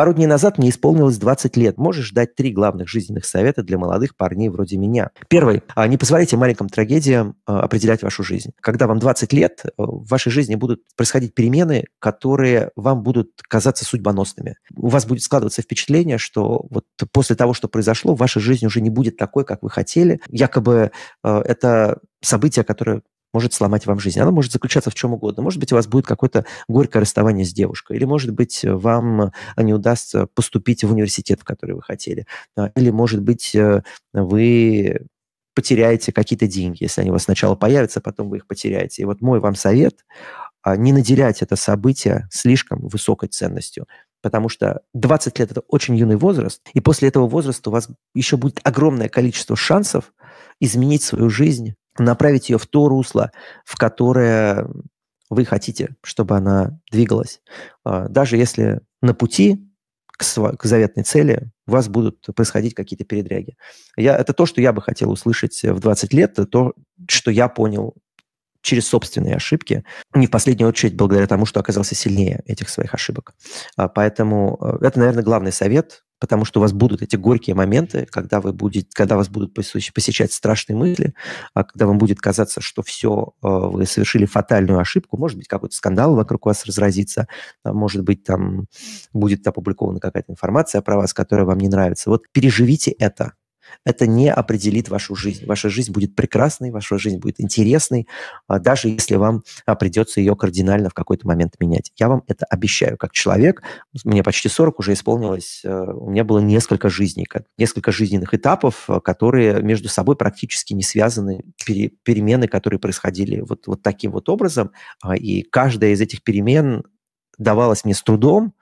Пару дней назад мне исполнилось 20 лет. Можешь дать три главных жизненных совета для молодых парней вроде меня? Первый. А, не позволяйте маленьким трагедиям а, определять вашу жизнь. Когда вам 20 лет, э, в вашей жизни будут происходить перемены, которые вам будут казаться судьбоносными. У вас будет складываться впечатление, что вот после того, что произошло, ваша жизнь уже не будет такой, как вы хотели. Якобы э, это событие, которое может сломать вам жизнь. Она может заключаться в чем угодно. Может быть, у вас будет какое-то горькое расставание с девушкой. Или, может быть, вам э, не удастся поступить в университет, в который вы хотели. А, или, может быть, э, вы потеряете какие-то деньги, если они у вас сначала появятся, потом вы их потеряете. И вот мой вам совет – а, не наделять это событие слишком высокой ценностью потому что 20 лет – это очень юный возраст, и после этого возраста у вас еще будет огромное количество шансов изменить свою жизнь направить ее в то русло, в которое вы хотите, чтобы она двигалась. А, даже если на пути к, св- к заветной цели у вас будут происходить какие-то передряги. Я, это то, что я бы хотел услышать в 20 лет, то, что я понял через собственные ошибки, не в последнюю очередь благодаря тому, что оказался сильнее этих своих ошибок. А, поэтому э, это, наверное, главный совет, потому что у вас будут эти горькие моменты, когда, вы будете, когда вас будут посещать страшные мысли, а когда вам будет казаться, что все, э, вы совершили фатальную ошибку, может быть, какой-то скандал вокруг вас разразится, может быть, там будет опубликована какая-то информация про вас, которая вам не нравится. Вот переживите это, это не определит вашу жизнь. Ваша жизнь будет прекрасной, ваша жизнь будет интересной, а, даже если вам а, придется ее кардинально в какой-то момент менять. Я вам это обещаю как человек. Мне почти 40 уже исполнилось. Э, у меня было несколько жизней, несколько жизненных этапов, э, которые между собой практически не связаны, перемены, которые происходили вот, вот таким вот образом. А, и каждая из этих перемен давалась мне с трудом,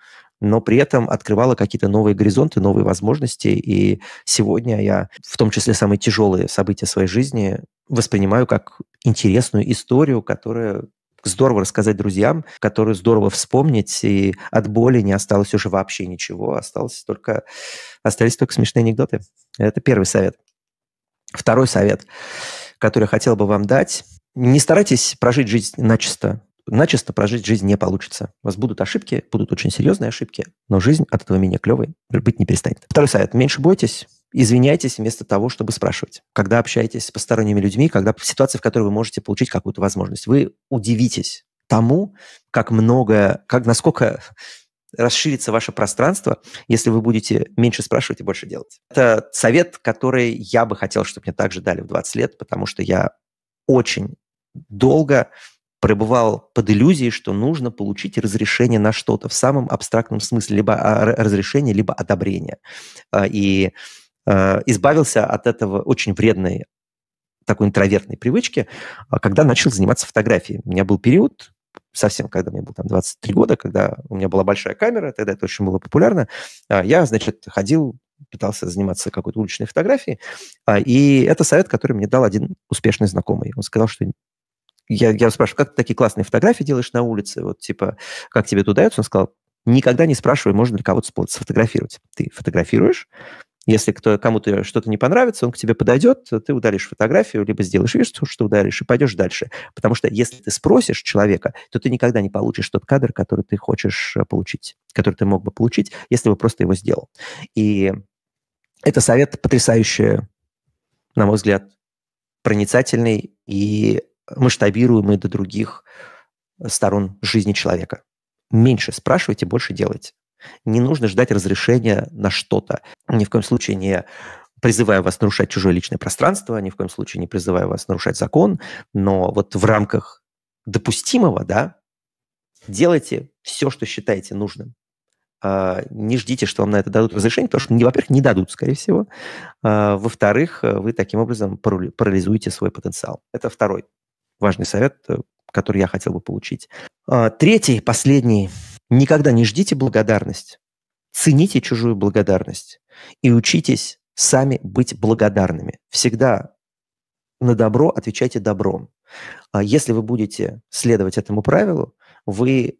но при этом открывала какие-то новые горизонты, новые возможности. И сегодня я, в том числе самые тяжелые события своей жизни, воспринимаю как интересную историю, которая здорово рассказать друзьям, которую здорово вспомнить, и от боли не осталось уже вообще ничего, осталось только, остались только смешные анекдоты. Это первый совет. Второй совет, который я хотел бы вам дать. Не старайтесь прожить жизнь начисто начисто прожить жизнь не получится. У вас будут ошибки, будут очень серьезные ошибки, но жизнь от этого менее клевой быть не перестанет. Второй совет. Меньше бойтесь, извиняйтесь вместо того, чтобы спрашивать. Когда общаетесь с посторонними людьми, когда в ситуации, в которой вы можете получить какую-то возможность, вы удивитесь тому, как много, как насколько расширится ваше пространство, если вы будете меньше спрашивать и больше делать. Это совет, который я бы хотел, чтобы мне также дали в 20 лет, потому что я очень долго пребывал под иллюзией, что нужно получить разрешение на что-то в самом абстрактном смысле, либо а, разрешение, либо одобрение. А, и а, избавился от этого очень вредной такой интровертной привычки, когда начал заниматься фотографией. У меня был период, совсем, когда мне было там 23 года, когда у меня была большая камера, тогда это очень было популярно, я, значит, ходил, пытался заниматься какой-то уличной фотографией, и это совет, который мне дал один успешный знакомый. Он сказал, что я, я спрашиваю, как ты такие классные фотографии делаешь на улице, вот типа, как тебе это удается? Он сказал, никогда не спрашивай, можно ли кого-то сфотографировать. Ты фотографируешь, если кто, кому-то что-то не понравится, он к тебе подойдет, ты удалишь фотографию, либо сделаешь вид, что удалишь, и пойдешь дальше. Потому что если ты спросишь человека, то ты никогда не получишь тот кадр, который ты хочешь э, получить, который ты мог бы получить, если бы просто его сделал. И это совет потрясающий, на мой взгляд, проницательный и масштабируемый до других э, сторон жизни человека. Меньше спрашивайте, больше делайте. Не нужно ждать разрешения на что-то. Ни в коем случае не призываю вас нарушать чужое личное пространство, ни в коем случае не призываю вас нарушать закон, но вот в рамках допустимого, да, делайте все, что считаете нужным. А, не ждите, что вам на это дадут разрешение, потому что, во-первых, не дадут, скорее всего. А, во-вторых, э, вы таким образом парализуете свой потенциал. Это второй важный совет, э, который я хотел бы получить. А, третий, последний. Никогда не ждите благодарность. Цените чужую благодарность и учитесь сами быть благодарными. Всегда на добро отвечайте добром. А если вы будете следовать этому правилу, вы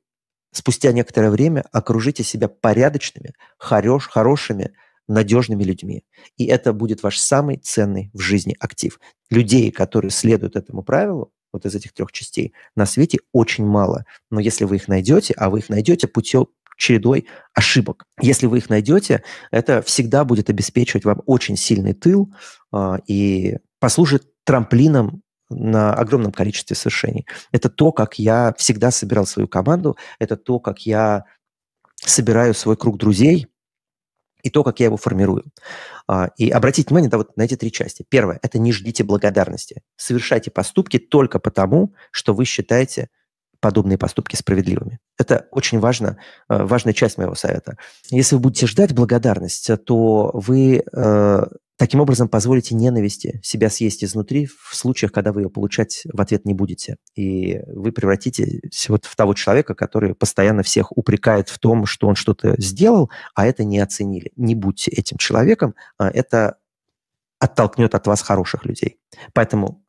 спустя некоторое время окружите себя порядочными, хорош, хорошими, надежными людьми. И это будет ваш самый ценный в жизни актив. Людей, которые следуют этому правилу, вот из этих трех частей, на свете очень мало. Но если вы их найдете, а вы их найдете путем, чередой ошибок. Если вы их найдете, это всегда будет обеспечивать вам очень сильный тыл э, и послужит трамплином на огромном количестве совершений. Это то, как я всегда собирал свою команду, это то, как я собираю свой круг друзей – и то, как я его формирую. А, и обратите внимание да, вот на эти три части. Первое – это не ждите благодарности. Совершайте поступки только потому, что вы считаете подобные поступки справедливыми. Это очень важно, а, важная часть моего совета. Если вы будете ждать благодарность, то вы э, Таким образом, позволите ненависти себя съесть изнутри в случаях, когда вы ее получать в ответ не будете. И вы превратитесь вот в того человека, который постоянно всех упрекает в том, что он что-то сделал, а это не оценили. Не будьте этим человеком, а это оттолкнет от вас хороших людей. Поэтому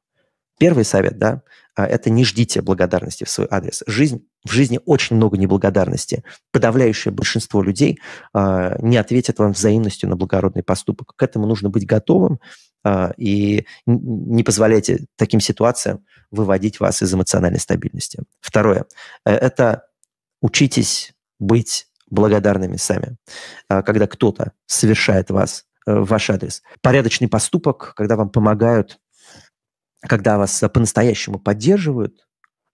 первый совет, да, а, это не ждите благодарности в свой адрес. Жизнь в жизни очень много неблагодарности. Подавляющее большинство людей а, не ответят вам взаимностью на благородный поступок. К этому нужно быть готовым а, и не позволяйте таким ситуациям выводить вас из эмоциональной стабильности. Второе э, это учитесь быть благодарными сами, а, когда кто-то совершает вас э, в ваш адрес. Порядочный поступок, когда вам помогают, когда вас по-настоящему поддерживают –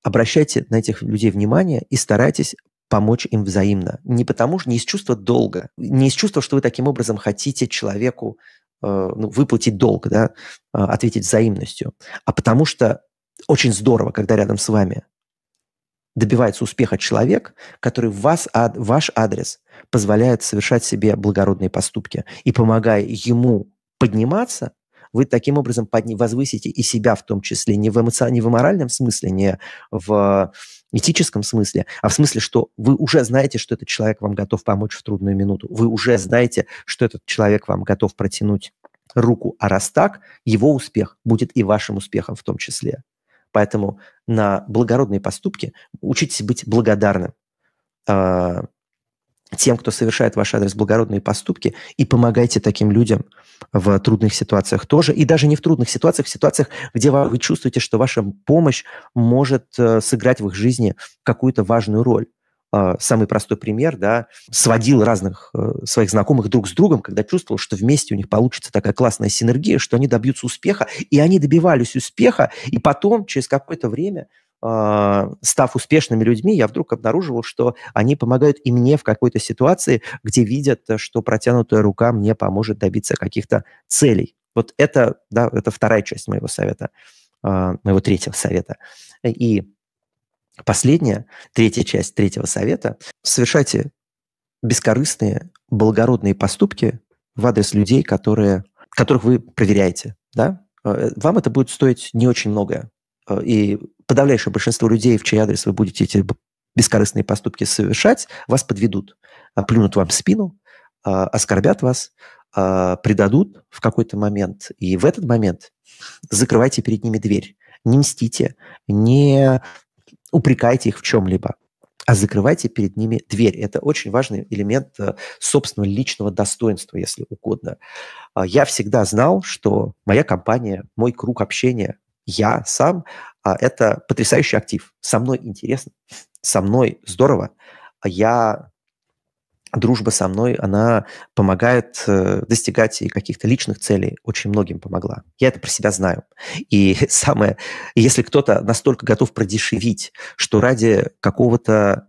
обращайте на этих людей внимание и старайтесь помочь им взаимно. Не потому что, не из чувства долга, не из чувства, что вы таким образом хотите человеку э, ну, выплатить долг, да, э, ответить взаимностью, а потому что очень здорово, когда рядом с вами добивается успеха человек, который вас, ад, ваш адрес позволяет совершать себе благородные поступки. И помогая ему подниматься, вы таким образом подни- возвысите и себя в том числе, не в, эмоци... не в моральном смысле, не в этическом смысле, а в смысле, что вы уже знаете, что этот человек вам готов помочь в трудную минуту, вы уже знаете, что этот человек вам готов протянуть руку, а раз так, его успех будет и вашим успехом в том числе. Поэтому на благородные поступки учитесь быть благодарным. А, тем, кто совершает ваш адрес благородные поступки, и помогайте таким людям в трудных ситуациях тоже, и даже не в трудных ситуациях, в ситуациях, где вы чувствуете, что ваша помощь может э, сыграть в их жизни какую-то важную роль. А, самый простой пример, да, сводил разных э, своих знакомых друг с другом, когда чувствовал, что вместе у них получится такая классная синергия, что они добьются успеха, и они добивались успеха, и потом, через какое-то время, а, став успешными людьми, я вдруг обнаруживал, что они помогают и мне в какой-то ситуации, где видят, что протянутая рука мне поможет добиться каких-то целей. Вот это, да, это вторая часть моего совета, а, моего третьего совета. И последняя, третья часть третьего совета. Совершайте бескорыстные, благородные поступки в адрес людей, которые, которых вы проверяете. Да? Э, вам это будет стоить не очень много э, И подавляющее большинство людей, в чей адрес вы будете эти бескорыстные поступки совершать, вас подведут, а, плюнут вам в спину, а, оскорбят вас, а, предадут в какой-то момент. И в этот момент закрывайте перед ними дверь. Не мстите, не упрекайте их в чем-либо, а закрывайте перед ними дверь. Это очень важный элемент э, собственного личного достоинства, если угодно. Я всегда знал, что моя компания, мой круг общения, я сам а это потрясающий актив. Со мной интересно, со мной здорово. А Я дружба со мной, она помогает э, достигать и каких-то личных целей, очень многим помогла. Я это про себя знаю. И самое, если кто-то настолько готов продешевить, что ради какого-то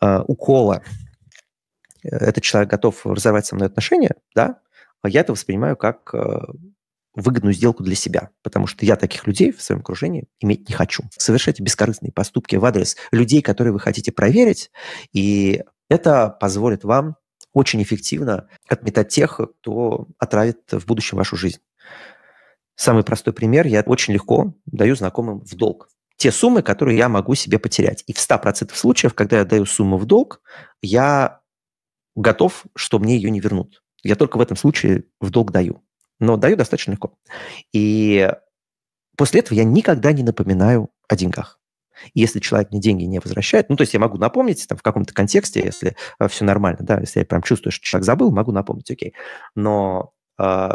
а, э, укола этот человек готов разорвать со мной отношения, да, я это воспринимаю как э, выгодную сделку для себя, потому что я таких людей в своем окружении иметь не хочу. Совершайте бескорыстные поступки в адрес людей, которые вы хотите проверить, и это позволит вам очень эффективно отметать тех, кто отравит в будущем вашу жизнь. Самый простой пример. Я очень легко даю знакомым в долг те суммы, которые я могу себе потерять. И в 100% случаев, когда я даю сумму в долг, я готов, что мне ее не вернут. Я только в этом случае в долг даю но даю достаточно легко. И после этого я никогда не напоминаю о деньгах. Если человек мне деньги не возвращает, ну, то есть я могу напомнить там, в каком-то контексте, если э, все нормально, да, если я прям чувствую, что человек забыл, могу напомнить, окей. Но э,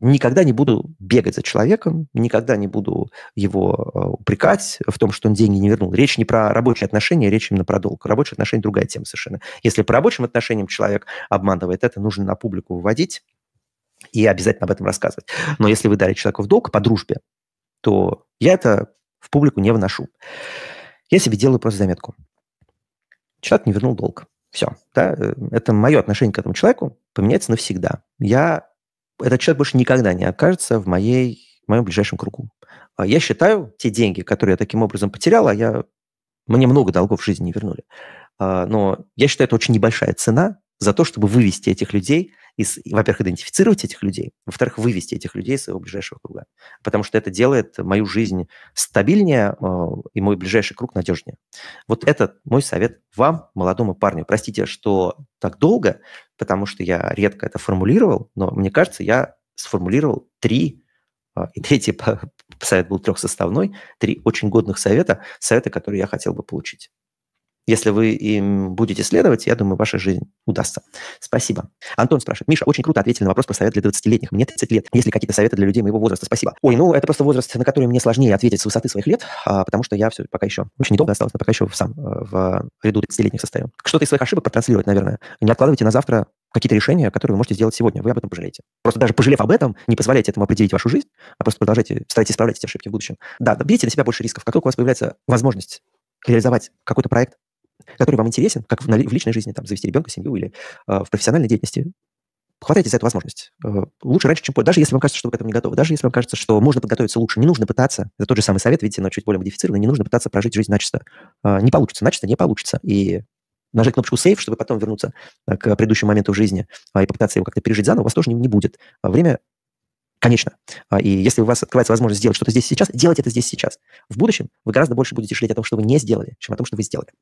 никогда не буду бегать за человеком, никогда не буду его э, упрекать в том, что он деньги не вернул. Речь не про рабочие отношения, речь именно про долг. Рабочие отношения – другая тема совершенно. Если по рабочим отношениям человек обманывает это, нужно на публику выводить, и обязательно об этом рассказывать. Но если вы дали человеку в долг по дружбе, то я это в публику не вношу. Я себе делаю просто заметку. Человек не вернул долг. Все. Да? Э, это мое отношение к этому человеку поменяется навсегда. Я... Этот человек больше никогда не окажется в, моей... в моем ближайшем кругу. А я считаю, те деньги, которые я таким образом потерял, а я... мне много долгов в жизни не вернули, а, но я считаю, это очень небольшая цена за то, чтобы вывести этих людей, из, во-первых, идентифицировать этих людей, во-вторых, вывести этих людей из своего ближайшего круга. Потому что это делает мою жизнь стабильнее э, и мой ближайший круг надежнее. Вот это мой совет вам, молодому парню. Простите, что так долго, потому что я редко это формулировал, но мне кажется, я сформулировал три, э, и третий совет был трехсоставной, три очень годных совета, совета, которые я хотел бы получить. Если вы им будете следовать, я думаю, ваша жизнь удастся. Спасибо. Антон спрашивает. Миша, очень круто ответили на вопрос про совет для 20-летних. Мне 30 лет. Есть ли какие-то советы для людей моего возраста? Спасибо. Ой, ну это просто возраст, на который мне сложнее ответить с высоты своих лет, а, потому что я все пока еще очень недолго осталось, но пока еще сам э, в ряду 30-летних состою. Что-то из своих ошибок протранслировать, наверное. Не откладывайте на завтра какие-то решения, которые вы можете сделать сегодня. Вы об этом пожалеете. Просто даже пожалев об этом, не позволяйте этому определить вашу жизнь, а просто продолжайте, старайтесь исправлять эти ошибки в будущем. Да, берите на себя больше рисков. Как только у вас появляется возможность реализовать какой-то проект, который вам интересен, как в, в личной жизни, там, завести ребенка, семью или э, в профессиональной деятельности, хватайте за эту возможность. Э, лучше раньше, чем позже. Даже если вам кажется, что вы к этому не готовы, даже если вам кажется, что можно подготовиться лучше, не нужно пытаться, это тот же самый совет, видите, но чуть более модифицированный, не нужно пытаться прожить жизнь начисто. А, не получится, начисто не получится. И нажать кнопочку «Save», чтобы потом вернуться э, к предыдущему моменту в жизни а, и попытаться его как-то пережить заново, у вас тоже не будет. Время Конечно. И если у вас открывается возможность сделать что-то здесь сейчас, делайте это здесь сейчас. В будущем вы гораздо больше будете жалеть о том, что вы не сделали, чем о том, что вы сделали.